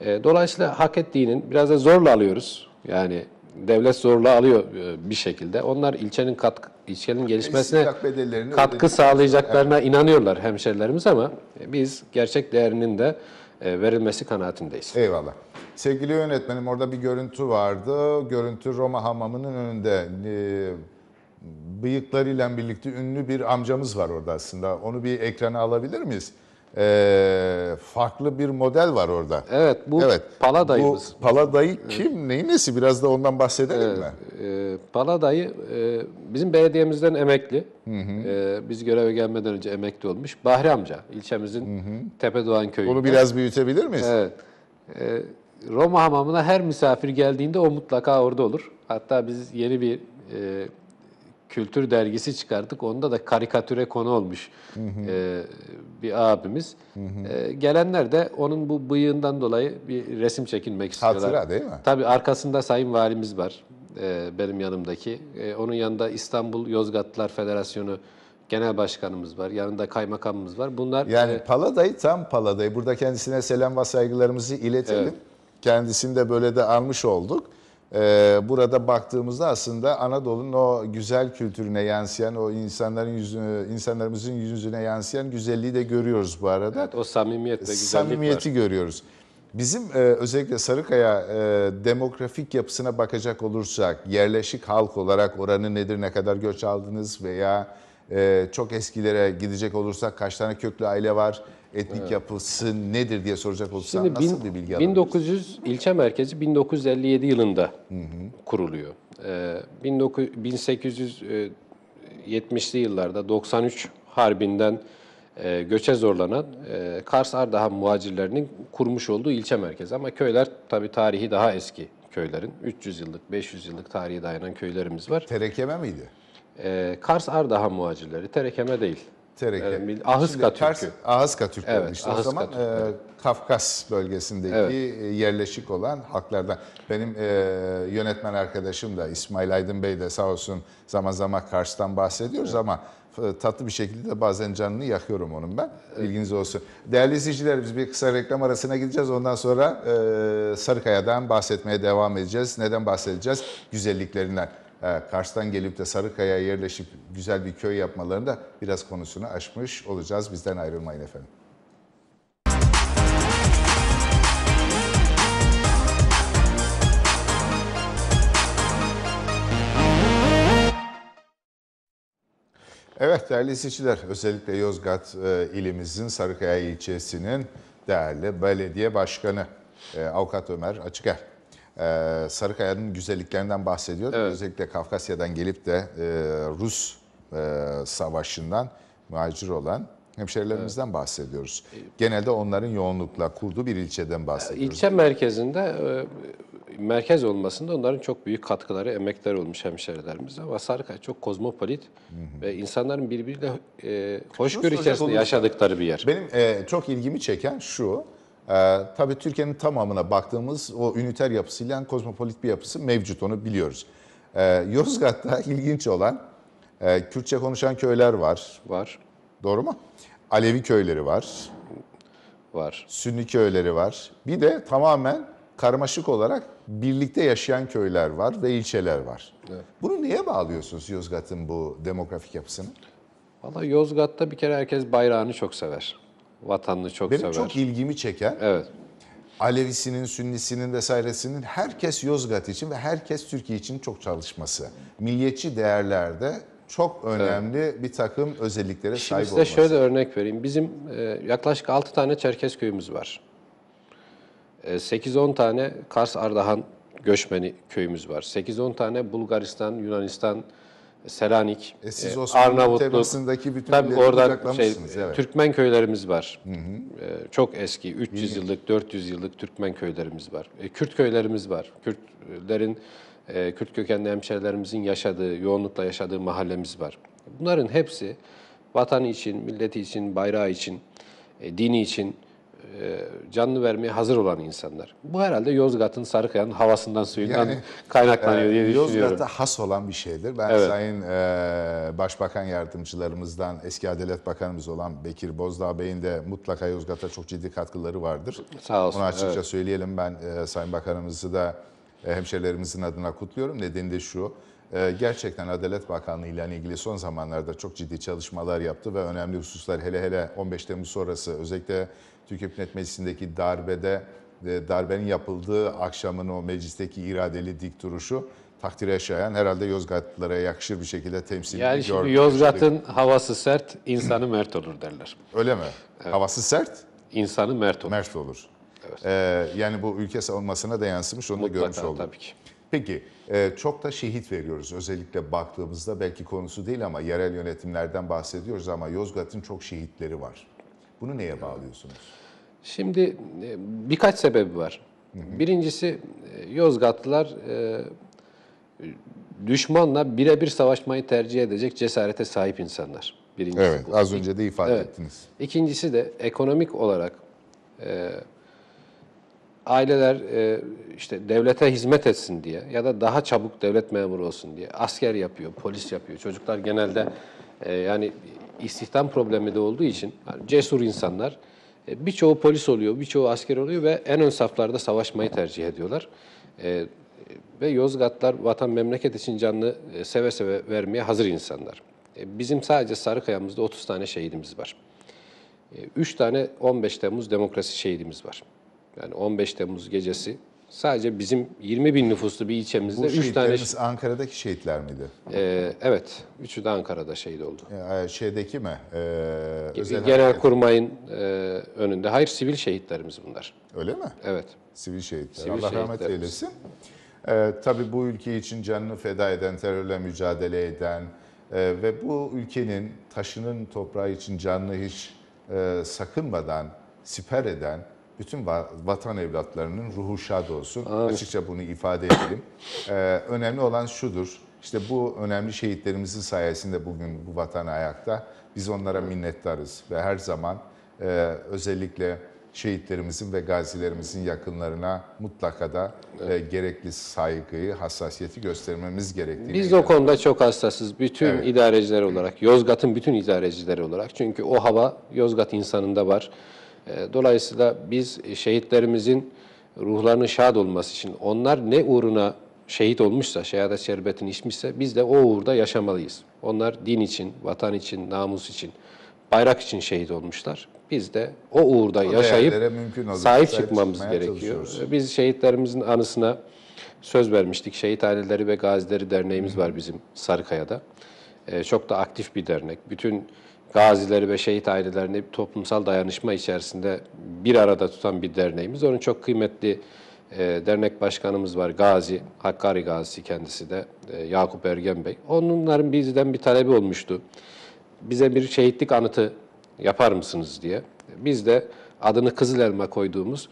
E, dolayısıyla hak ettiğinin biraz da zorla alıyoruz yani devlet zorla alıyor e, bir şekilde. Onlar ilçenin katkı, ilçenin gelişmesine katkı sağlayacaklarına evet. inanıyorlar hemşerilerimiz ama e, biz gerçek değerinin de e, verilmesi kanaatindeyiz. Eyvallah. Sevgili yönetmenim orada bir görüntü vardı. Görüntü Roma hamamının önünde. Bıyıklarıyla birlikte ünlü bir amcamız var orada aslında. Onu bir ekrana alabilir miyiz? e, farklı bir model var orada. Evet, bu evet, Paladayımız. Bu Paladayı kim, evet. neyin nesi? Biraz da ondan bahsedelim evet, mi? E, Paladayı e, bizim belediyemizden emekli. Hı hı. E, biz göreve gelmeden önce emekli olmuş. Bahri amca, ilçemizin hı hı. Tepedoğan köyü. Bunu biraz büyütebilir miyiz? Evet. E, Roma hamamına her misafir geldiğinde o mutlaka orada olur. Hatta biz yeni bir e, kültür dergisi çıkardık. Onda da karikatüre konu olmuş hı hı. E, bir abimiz. Hı hı. E, gelenler de onun bu bıyığından dolayı bir resim çekinmek istiyorlar. Hatıra değil mi? Tabii arkasında Sayın Valimiz var e, benim yanımdaki. E, onun yanında İstanbul Yozgatlar Federasyonu Genel Başkanımız var. Yanında kaymakamımız var. Bunlar Yani e, Paladayı tam Paladay. Burada kendisine selam ve saygılarımızı iletelim. Evet. Kendisini de böyle de almış olduk. Ee, burada baktığımızda aslında Anadolu'nun o güzel kültürüne yansıyan, o insanların yüzünü, insanlarımızın yüzüne yansıyan güzelliği de görüyoruz bu arada. Evet, o samimiyet ve Samimiyeti var. görüyoruz. Bizim e, özellikle Sarıkaya e, demografik yapısına bakacak olursak, yerleşik halk olarak oranı nedir, ne kadar göç aldınız veya e, çok eskilere gidecek olursak kaç tane köklü aile var, etnik evet. yapısı nedir diye soracak olursan nasıl bin, bir bilgi 1900 ilçe merkezi 1957 yılında hı hı. kuruluyor. Ee, 1870'li yıllarda 93 harbinden e, göçe zorlanan e, Kars Ardahan muhacirlerinin kurmuş olduğu ilçe merkezi. Ama köyler tabi tarihi daha eski köylerin. 300 yıllık, 500 yıllık tarihi dayanan köylerimiz var. Terekeme miydi? E, Kars Ardahan muhacirleri, terekeme değil. Tereke. Evet, Ahıska Türkü. Pers, Ahıska Türkü evet, olmuştu o zaman. Türkü. E, Kafkas bölgesindeki evet. E, yerleşik olan halklardan. Benim e, yönetmen arkadaşım da İsmail Aydın Bey de sağ olsun zaman zaman Kars'tan bahsediyoruz evet. ama tatlı bir şekilde bazen canını yakıyorum onun ben. Bilginiz olsun. Değerli izleyiciler biz bir kısa reklam arasına gideceğiz. Ondan sonra e, Sarıkaya'dan bahsetmeye devam edeceğiz. Neden bahsedeceğiz? Güzelliklerinden. Ee, Kars'tan gelip de Sarıkaya yerleşip güzel bir köy yapmalarında biraz konusunu aşmış olacağız. Bizden ayrılmayın efendim. Evet değerli seçiciler, özellikle Yozgat e, ilimizin Sarıkaya ilçesinin değerli belediye başkanı e, Avukat Ömer Açıker e, Sarıkaya'nın güzelliklerinden bahsediyor. Evet. Özellikle Kafkasya'dan gelip de e, Rus e, savaşından muhacir olan hemşerilerimizden evet. bahsediyoruz. Genelde onların yoğunlukla kurduğu bir ilçeden bahsediyoruz. İlçe merkezinde e, merkez olmasında onların çok büyük katkıları, emekler olmuş hemşerilerimiz. Ama Sarıkaya çok kozmopolit hı hı. ve insanların birbiriyle e, hoşgörü içerisinde yaşadıkları bir yer. Benim e, çok ilgimi çeken şu, ee, tabii Türkiye'nin tamamına baktığımız o üniter yapısıyla kozmopolit bir yapısı mevcut onu biliyoruz. Ee, Yozgat'ta ilginç olan e, Kürtçe konuşan köyler var. Var. Doğru mu? Alevi köyleri var. Var. Sünni köyleri var. Bir de tamamen karmaşık olarak birlikte yaşayan köyler var ve ilçeler var. Evet. Bunu niye bağlıyorsunuz Yozgat'ın bu demografik yapısını? Valla Yozgat'ta bir kere herkes bayrağını çok sever vatanını çok Benim sever. Benim çok ilgimi çeken evet. Alevisinin, Sünnisinin vesairesinin herkes Yozgat için ve herkes Türkiye için çok çalışması. Milliyetçi değerlerde çok önemli evet. bir takım özelliklere Şimdi sahip olması. Şimdi size şöyle örnek vereyim. Bizim e, yaklaşık 6 tane Çerkes köyümüz var. 8-10 e, tane Kars Ardahan göçmeni köyümüz var. 8-10 tane Bulgaristan, Yunanistan, Selanik, e siz e, Osmanlı Arnavutluk. bütün tabii orada şey, evet. Türkmen köylerimiz var. Hı hı. E, çok eski 300 hı yıllık, 400 yıllık Türkmen köylerimiz var. E, Kürt köylerimiz var. Kürtlerin e, Kürt kökenli hemşerilerimizin yaşadığı, yoğunlukla yaşadığı mahallemiz var. Bunların hepsi vatanı için, milleti için, bayrağı için, e, dini için e, Canlı vermeye hazır olan insanlar. Bu herhalde Yozgat'ın, Sarıkaya'nın havasından, suyundan yani, kaynaklanıyor diye Yozgat'a e, düşünüyorum. Yozgat'ta has olan bir şeydir. Ben evet. Sayın e, Başbakan Yardımcılarımızdan, eski Adalet Bakanımız olan Bekir Bozdağ Bey'in de mutlaka Yozgat'a çok ciddi katkıları vardır. Sağ olsun. Onu açıkça evet. söyleyelim. Ben e, Sayın Bakanımızı da e, hemşerilerimizin adına kutluyorum. Nedeni de şu, ee, gerçekten Adalet Bakanlığı ile hani ilgili son zamanlarda çok ciddi çalışmalar yaptı ve önemli hususlar hele hele 15 Temmuz sonrası özellikle Türkiye Büyük Meclisi'ndeki darbede e, darbenin yapıldığı akşamın o meclisteki iradeli dik duruşu takdire şayan herhalde Yozgatlılara yakışır bir şekilde temsil edildi. Yani şimdi Yozgat'ın havası sert, insanı mert olur derler. Öyle mi? Evet. Havası sert? İnsanı mert olur. Mert olur. Evet. Ee, yani bu ülke savunmasına da yansımış, onu Mutlaka, da görmüş olduk. Tabii ki. Peki e, çok da şehit veriyoruz özellikle baktığımızda belki konusu değil ama yerel yönetimlerden bahsediyoruz ama Yozgat'ın çok şehitleri var. Bunu neye bağlıyorsunuz? Şimdi e, birkaç sebebi var. Birincisi e, Yozgatlılar düşmanla birebir savaşmayı tercih edecek cesarete sahip insanlar. Birincisi evet, bu. az önce de ifade evet. ettiniz. İkincisi de ekonomik olarak aileler e, işte devlete hizmet etsin diye ya da daha çabuk devlet memuru olsun diye asker yapıyor, polis yapıyor. Çocuklar genelde e, yani istihdam problemi de olduğu için yani cesur insanlar e, birçoğu polis oluyor, birçoğu asker oluyor ve en ön saflarda savaşmayı tercih ediyorlar. E, ve Yozgatlar vatan memleket için canlı e, seve seve vermeye hazır insanlar. E, bizim sadece Sarıkaya'mızda 30 tane şehidimiz var. E, 3 tane 15 Temmuz demokrasi şehidimiz var. Yani 15 Temmuz gecesi sadece bizim 20 bin nüfuslu bir ilçemizde Bu 3 tane... Ankara'daki şehitler miydi? Ee, evet. Üçü de Ankara'da şehit oldu. Ee, şeydeki mi? Ee, Genel Kurmayın e, önünde. Hayır sivil şehitlerimiz bunlar. Öyle mi? Evet. Sivil şehitler. Sivil Allah rahmet eylesin. Ee, tabii bu ülke için canını feda eden, terörle mücadele eden e, ve bu ülkenin taşının toprağı için canını hiç e, sakınmadan siper eden bütün vatan evlatlarının ruhu şad olsun. Evet. Açıkça bunu ifade edelim. Ee, önemli olan şudur. İşte bu önemli şehitlerimizin sayesinde bugün bu vatan ayakta. Biz onlara minnettarız ve her zaman e, özellikle şehitlerimizin ve gazilerimizin yakınlarına mutlaka da e, evet. e, gerekli saygıyı, hassasiyeti göstermemiz gerektiğini. Biz o konuda çok hassasız bütün evet. idareciler olarak, Yozgat'ın bütün idarecileri olarak. Çünkü o hava Yozgat insanında var. E, dolayısıyla biz şehitlerimizin ruhlarının şad olması için onlar ne uğruna şehit olmuşsa, şehadet şerbetini içmişse biz de o uğurda yaşamalıyız. Onlar din için, vatan için, namus için, bayrak için şehit olmuşlar. Biz de o uğurda o yaşayıp sahip, sahip çıkmamız gerekiyor. Biz şehitlerimizin anısına söz vermiştik. Şehit Aileleri ve Gazileri Derneğimiz Hı. var bizim Sarıkaya'da. Ee, çok da aktif bir dernek. Bütün gazileri ve şehit ailelerini bir toplumsal dayanışma içerisinde bir arada tutan bir derneğimiz. Onun çok kıymetli e, dernek başkanımız var. Gazi, Hakkari Gazi kendisi de e, Yakup Ergen Bey. Onların bizden bir talebi olmuştu. Bize bir şehitlik anıtı yapar mısınız diye. Biz de adını Kızıl Elma koyduğumuz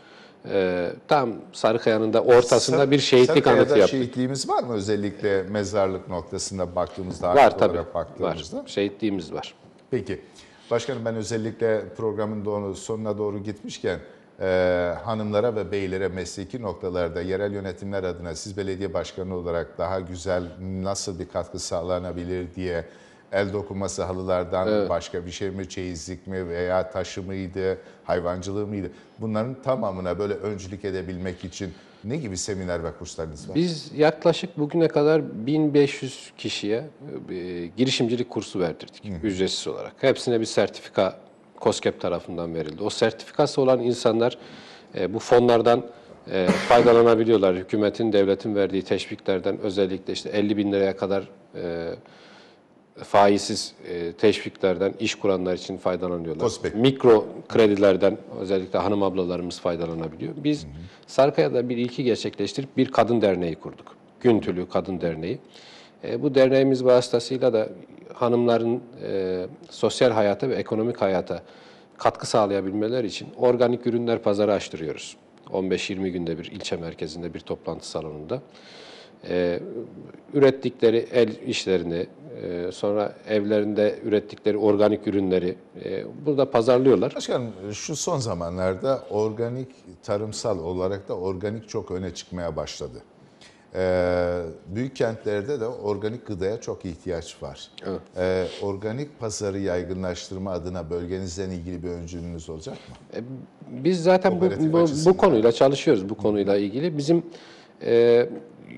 e, tam Sarıkaya'nın da ortasında Sar bir şehitlik anıtı yaptık. şehitliğimiz var mı özellikle mezarlık noktasında baktığımızda? Var tabii. Baktığımızda? Var. Şehitliğimiz var. Peki. Başkanım ben özellikle programın doğru, sonuna doğru gitmişken e, hanımlara ve beylere mesleki noktalarda yerel yönetimler adına siz belediye başkanı olarak daha güzel nasıl bir katkı sağlanabilir diye el dokunması halılardan evet. başka bir şey mi, çeyizlik mi veya taşı mıydı, hayvancılığı mıydı? Bunların tamamına böyle öncülük edebilmek için ne gibi seminer ve kurslarınız var? Biz yaklaşık bugüne kadar 1500 kişiye e, girişimcilik kursu verdirdik Hı. ücretsiz olarak. Hepsine bir sertifika COSGAP tarafından verildi. O sertifikası olan insanlar e, bu fonlardan e, faydalanabiliyorlar. Hükümetin, devletin verdiği teşviklerden özellikle işte 50 bin liraya kadar e, faizsiz e, teşviklerden iş kuranlar için faydalanıyorlar. Kospek. Mikro kredilerden özellikle hanım ablalarımız faydalanabiliyor. Biz hı hı. Sarkaya'da bir ilki gerçekleştirip bir kadın derneği kurduk. Güntülü Kadın Derneği. E, bu derneğimiz vasıtasıyla da hanımların e, sosyal hayata ve ekonomik hayata katkı sağlayabilmeleri için organik ürünler pazarı açtırıyoruz. 15-20 günde bir ilçe merkezinde bir toplantı salonunda. Ee, ürettikleri el işlerini, ee, sonra evlerinde ürettikleri organik ürünleri e, burada pazarlıyorlar. Başkanım e, şu son zamanlarda organik tarımsal olarak da organik çok öne çıkmaya başladı. Ee, büyük kentlerde de organik gıdaya çok ihtiyaç var. Evet. Ee, organik pazarı yaygınlaştırma adına bölgenizden ilgili bir öncülüğünüz olacak mı? E, biz zaten bu, bu, bu konuyla çalışıyoruz bu konuyla ilgili. Bizim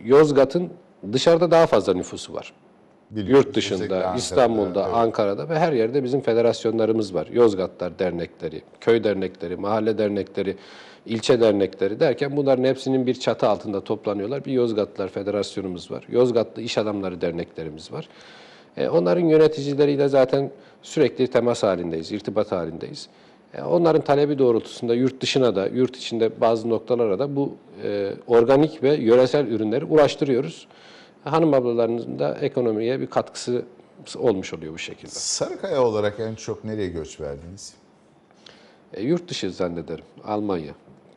Yozgat'ın dışarıda daha fazla nüfusu var. Biliyoruz, yurt dışında, İstanbul'da, evet. Ankara'da ve her yerde bizim federasyonlarımız var. Yozgatlar dernekleri, köy dernekleri, mahalle dernekleri, ilçe dernekleri derken bunların hepsinin bir çatı altında toplanıyorlar. Bir Yozgatlar Federasyonumuz var. Yozgatlı İş Adamları Derneklerimiz var. E, onların yöneticileriyle zaten sürekli temas halindeyiz, irtibat halindeyiz. E, onların talebi doğrultusunda yurt dışına da, yurt içinde bazı noktalara da bu e, organik ve yöresel ürünleri ulaştırıyoruz hanım ablalarının da ekonomiye bir katkısı olmuş oluyor bu şekilde. Sarıkaya olarak en çok nereye göç verdiniz? E, yurt dışı zannederim. Almanya.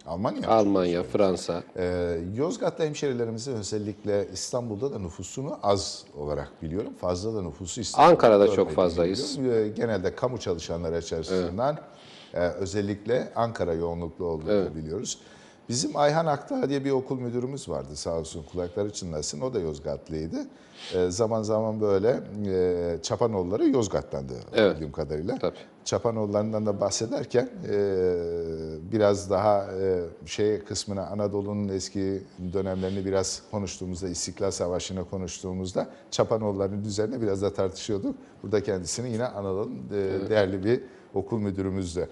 Almanya. Almanya, Fransa. Ee, Yozgat'ta hemşerilerimizi özellikle İstanbul'da da nüfusunu az olarak biliyorum. Fazla da nüfusu İstanbul'da. Ankara'da çok fazlayız. Biliyorum. E, genelde kamu çalışanları açısından evet. özellikle Ankara yoğunluklu olduğunu evet. biliyoruz. Bizim Ayhan Aktağ diye bir okul müdürümüz vardı sağ olsun kulakları çınlasın. O da Yozgatlıydı. E, zaman zaman böyle e, Çapanoğulları Yozgat'tandı evet. bildiğim kadarıyla. Tabii. Çapanoğullarından da bahsederken e, biraz daha e, şey kısmına Anadolu'nun eski dönemlerini biraz konuştuğumuzda İstiklal Savaşı'nı konuştuğumuzda Çapanoğullarının üzerine biraz da tartışıyorduk. Burada kendisini yine Anadolu'nun e, evet. değerli bir okul müdürümüzdü.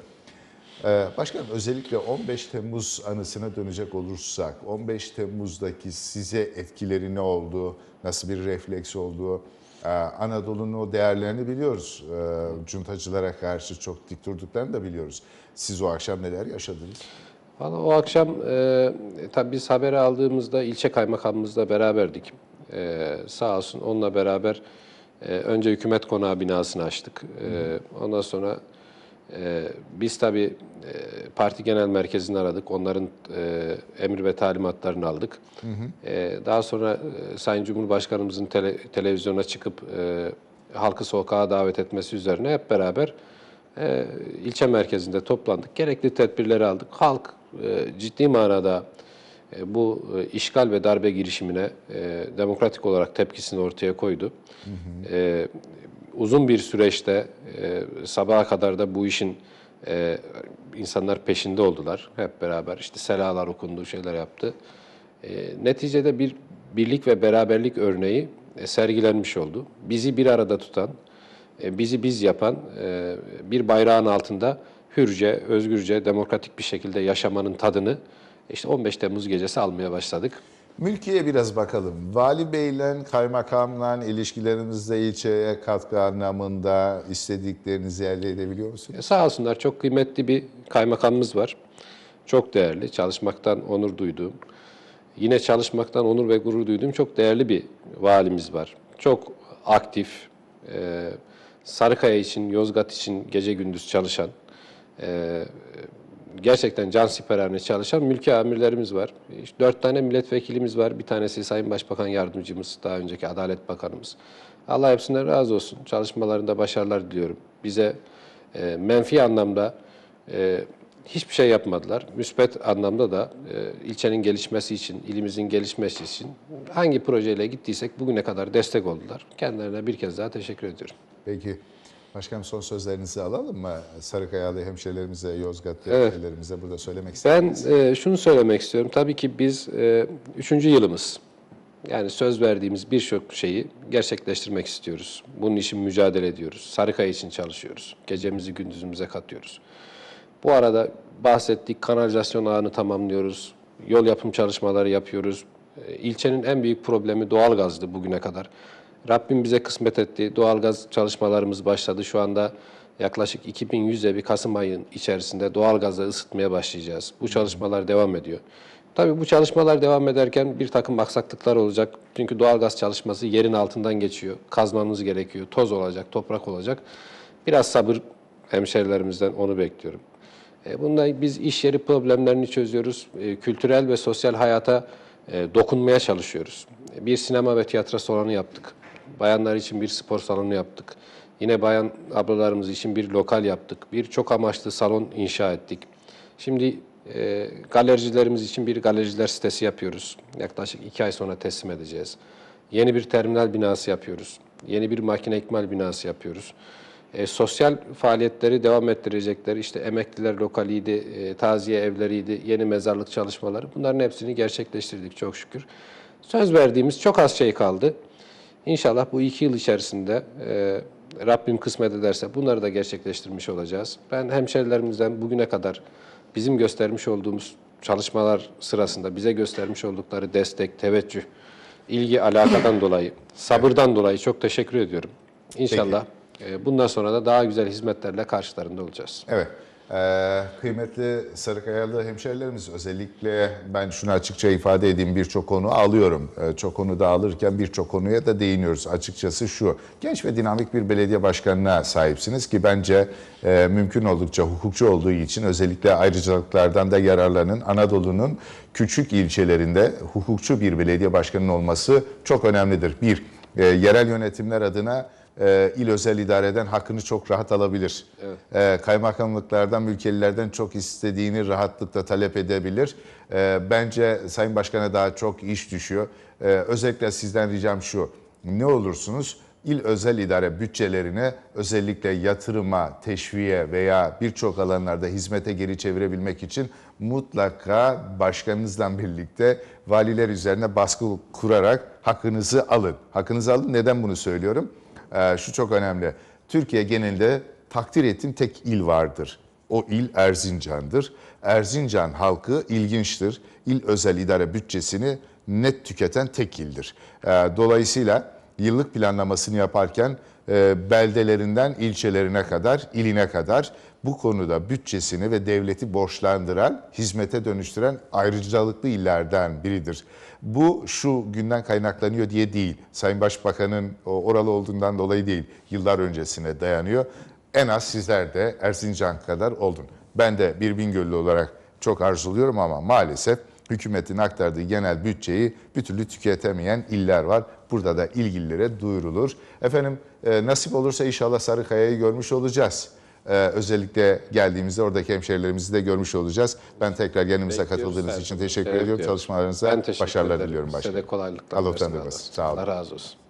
Ee, başkanım özellikle 15 Temmuz anısına dönecek olursak, 15 Temmuz'daki size etkileri ne oldu, nasıl bir refleks oldu? Ee, Anadolu'nun o değerlerini biliyoruz. Ee, cuntacılara karşı çok dik durduklarını da biliyoruz. Siz o akşam neler yaşadınız? Valla o akşam e, tabii biz haberi aldığımızda ilçe kaymakamımızla beraberdik. E, sağ olsun onunla beraber e, önce hükümet konağı binasını açtık. E, ondan sonra ee, biz tabii e, parti genel merkezini aradık. Onların e, emir ve talimatlarını aldık. Hı hı. E, daha sonra e, Sayın Cumhurbaşkanımızın tele, televizyona çıkıp e, halkı sokağa davet etmesi üzerine hep beraber e, ilçe merkezinde toplandık. Gerekli tedbirleri aldık. Halk e, ciddi manada e, bu e, işgal ve darbe girişimine e, demokratik olarak tepkisini ortaya koydu. Hı hı. E, uzun bir süreçte e, sabaha kadar da bu işin e, insanlar peşinde oldular. Hep beraber işte selalar okundu, şeyler yaptı. E, neticede bir birlik ve beraberlik örneği e, sergilenmiş oldu. Bizi bir arada tutan, e, bizi biz yapan e, bir bayrağın altında hürce, özgürce, demokratik bir şekilde yaşamanın tadını işte 15 Temmuz gecesi almaya başladık. Mülkiye biraz bakalım. Vali Bey'le, kaymakamla ilişkilerinizde ilçeye katkı anlamında istediklerinizi elde edebiliyor musunuz? E sağ olsunlar çok kıymetli bir kaymakamımız var. Çok değerli, çalışmaktan onur duyduğum, yine çalışmaktan onur ve gurur duyduğum çok değerli bir valimiz var. Çok aktif, e, Sarıkaya için, Yozgat için gece gündüz çalışan, e, gerçekten can siperhane çalışan mülki amirlerimiz var. dört tane milletvekilimiz var. Bir tanesi Sayın Başbakan Yardımcımız, daha önceki Adalet Bakanımız. Allah hepsinden razı olsun. Çalışmalarında başarılar diliyorum. Bize e, menfi anlamda e, hiçbir şey yapmadılar. Müspet anlamda da e, ilçenin gelişmesi için, ilimizin gelişmesi için hangi projeyle gittiysek bugüne kadar destek oldular. Kendilerine bir kez daha teşekkür ediyorum. Peki. Başkanım son sözlerinizi alalım mı? Sarıkayalı hemşehrilerimize, Yozgatlı evet. burada söylemek istiyorum. Ben e, şunu söylemek istiyorum. Tabii ki biz e, üçüncü yılımız. Yani söz verdiğimiz birçok şeyi gerçekleştirmek istiyoruz. Bunun için mücadele ediyoruz. Sarıkaya için çalışıyoruz. Gecemizi gündüzümüze katıyoruz. Bu arada bahsettik kanalizasyon ağını tamamlıyoruz. Yol yapım çalışmaları yapıyoruz. E, ilçenin en büyük problemi doğalgazdı bugüne kadar. Rabbim bize kısmet etti. Doğalgaz çalışmalarımız başladı. Şu anda yaklaşık 2100'e bir Kasım ayının içerisinde doğalgazla ısıtmaya başlayacağız. Bu çalışmalar devam ediyor. Tabii bu çalışmalar devam ederken bir takım aksaklıklar olacak. Çünkü doğalgaz çalışması yerin altından geçiyor. Kazmamız gerekiyor. Toz olacak, toprak olacak. Biraz sabır hemşerilerimizden onu bekliyorum. E, Bunda biz iş yeri problemlerini çözüyoruz. E, kültürel ve sosyal hayata e, dokunmaya çalışıyoruz. Bir sinema ve tiyatro salonu yaptık. Bayanlar için bir spor salonu yaptık. Yine bayan ablalarımız için bir lokal yaptık. Bir çok amaçlı salon inşa ettik. Şimdi e, galericilerimiz için bir galericiler sitesi yapıyoruz. Yaklaşık iki ay sonra teslim edeceğiz. Yeni bir terminal binası yapıyoruz. Yeni bir makine ikmal binası yapıyoruz. E, sosyal faaliyetleri devam ettirecekler. İşte emekliler lokaliydi, e, taziye evleriydi, yeni mezarlık çalışmaları bunların hepsini gerçekleştirdik çok şükür. Söz verdiğimiz çok az şey kaldı. İnşallah bu iki yıl içerisinde e, Rabbim kısmet ederse bunları da gerçekleştirmiş olacağız. Ben hemşerilerimizden bugüne kadar bizim göstermiş olduğumuz çalışmalar sırasında bize göstermiş oldukları destek, teveccüh, ilgi, alakadan dolayı, sabırdan dolayı çok teşekkür ediyorum. İnşallah Peki. bundan sonra da daha güzel hizmetlerle karşılarında olacağız. Evet. Ee, kıymetli Sarıkayalı hemşerilerimiz özellikle ben şunu açıkça ifade edeyim birçok konu alıyorum. Ee, çok konu da alırken birçok konuya da değiniyoruz. Açıkçası şu genç ve dinamik bir belediye başkanına sahipsiniz ki bence e, mümkün oldukça hukukçu olduğu için özellikle ayrıcalıklardan da yararlanın. Anadolu'nun küçük ilçelerinde hukukçu bir belediye başkanının olması çok önemlidir. Bir, e, yerel yönetimler adına e, il özel idareden hakkını çok rahat alabilir. Evet. E, kaymakamlıklardan, mülkelilerden çok istediğini rahatlıkla talep edebilir. E, bence Sayın Başkan'a daha çok iş düşüyor. E, özellikle sizden ricam şu, ne olursunuz il özel idare bütçelerine özellikle yatırıma, teşviğe veya birçok alanlarda hizmete geri çevirebilmek için mutlaka başkanınızla birlikte valiler üzerine baskı kurarak hakkınızı alın. Hakkınızı alın neden bunu söylüyorum? e, şu çok önemli. Türkiye genelinde takdir ettiğim tek il vardır. O il Erzincan'dır. Erzincan halkı ilginçtir. İl özel idare bütçesini net tüketen tek ildir. E, dolayısıyla yıllık planlamasını yaparken e, beldelerinden ilçelerine kadar, iline kadar bu konuda bütçesini ve devleti borçlandıran, hizmete dönüştüren ayrıcalıklı illerden biridir. Bu şu günden kaynaklanıyor diye değil. Sayın Başbakan'ın oralı olduğundan dolayı değil. Yıllar öncesine dayanıyor. En az sizler de Erzincan kadar oldun. Ben de bir Bingöllü olarak çok arzuluyorum ama maalesef hükümetin aktardığı genel bütçeyi bir türlü tüketemeyen iller var. Burada da ilgililere duyurulur. Efendim e, nasip olursa inşallah Sarıkaya'yı görmüş olacağız. Ee, özellikle geldiğimizde oradaki hemşehrilerimizi de görmüş olacağız. Ben tekrar yanımıza Bekliyoruz katıldığınız her için teşekkür Evet ediyorum. Çalışmalarınıza başarılar ederim. diliyorum Size de kolaylıklar. Allah versin. utandırsın. Sağ olun. Allah razı olsun.